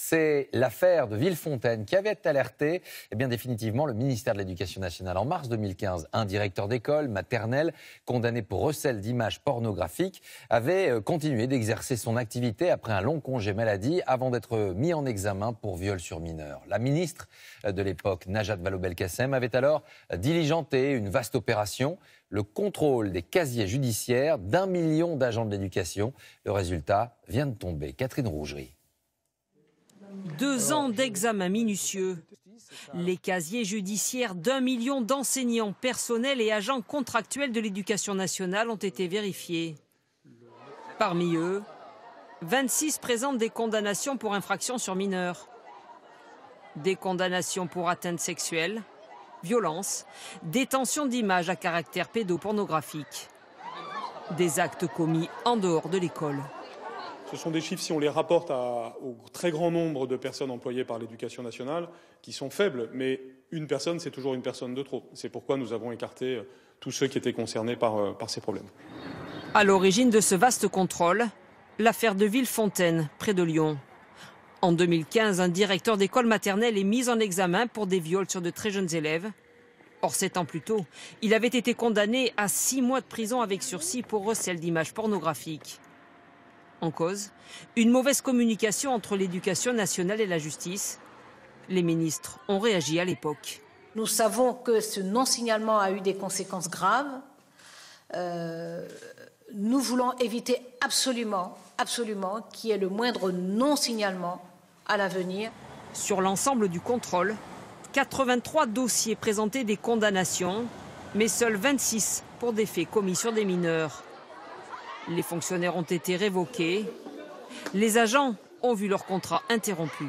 C'est l'affaire de Villefontaine qui avait alerté et eh bien, définitivement le ministère de l'Éducation nationale en mars 2015. Un directeur d'école maternelle condamné pour recel d'images pornographiques avait euh, continué d'exercer son activité après un long congé maladie avant d'être mis en examen pour viol sur mineur. La ministre euh, de l'époque, Najat Vallaud-Belkacem, avait alors euh, diligenté une vaste opération le contrôle des casiers judiciaires d'un million d'agents de l'éducation. Le résultat vient de tomber. Catherine Rougerie. Deux ans d'examen minutieux. Les casiers judiciaires d'un million d'enseignants, personnels et agents contractuels de l'éducation nationale ont été vérifiés. Parmi eux, 26 présentent des condamnations pour infractions sur mineurs, des condamnations pour atteinte sexuelle, violence, détention d'images à caractère pédopornographique, des actes commis en dehors de l'école. Ce sont des chiffres, si on les rapporte au très grand nombre de personnes employées par l'éducation nationale, qui sont faibles, mais une personne, c'est toujours une personne de trop. C'est pourquoi nous avons écarté euh, tous ceux qui étaient concernés euh, par, ces problèmes. À l'origine de ce vaste contrôle, l'affaire de Villefontaine, près de Lyon. En 2015, un directeur d'école maternelle est mis en examen pour des viols sur de très jeunes élèves. Or, sept ans plus tôt, il avait été condamné à six mois de prison avec sursis pour recel d'images pornographiques. En cause, une mauvaise communication entre l'éducation nationale et la justice. Les ministres ont réagi à l'époque. Nous savons que ce non-signalement a eu des conséquences graves. Euh, nous voulons éviter absolument, absolument qu'il y ait le moindre non-signalement à l'avenir. Sur l'ensemble du contrôle, 83 dossiers présentaient des condamnations, mais seuls 26 pour des faits commis sur des mineurs. Les fonctionnaires ont été révoqués. Les agents ont vu leur contrat interrompu.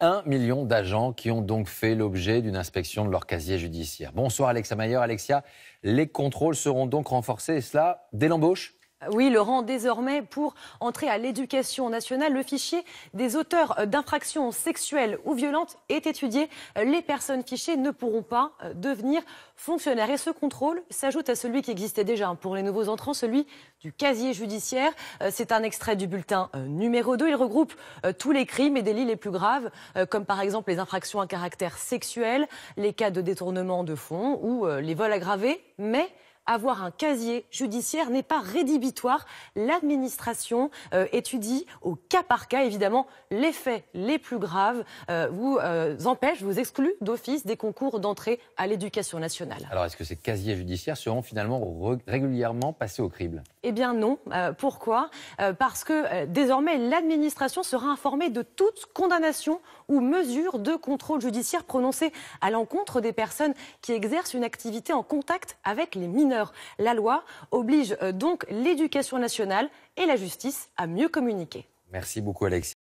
Un million d'agents qui ont donc fait l'objet d'une inspection de leur casier judiciaire. Bonsoir Alexa Mayer. Alexia, les contrôles seront donc renforcés et cela dès l'embauche oui, le rend désormais pour entrer à l'éducation nationale. Le fichier des auteurs d'infractions sexuelles ou violentes est étudié. Les personnes fichées ne pourront pas euh, devenir fonctionnaires. Et ce contrôle s'ajoute à celui qui existait déjà hein, pour les nouveaux entrants, celui du casier judiciaire. Euh, c'est un extrait du bulletin euh, numéro 2. Il regroupe tous les crimes et délits les plus graves, comme par exemple les infractions à caractère sexuel, les cas de détournement de fonds ou les vols aggravés. Mais avoir un casier judiciaire n'est pas rédhibitoire. L'administration euh, étudie au cas par cas, évidemment, les faits les plus graves euh, vous euh, empêche, vous exclut d'office des concours d'entrée à l'éducation nationale. Alors, est-ce que ces casiers judiciaires seront finalement régulièrement passés au crible Eh bien non. pourquoi Parce que désormais, l'administration sera informée de toute condamnation ou mesure de contrôle judiciaire prononcée à l'encontre des personnes qui exercent une activité en contact avec les mineurs. La loi oblige euh, donc l'éducation nationale et la justice à mieux communiquer. Merci beaucoup Alexis.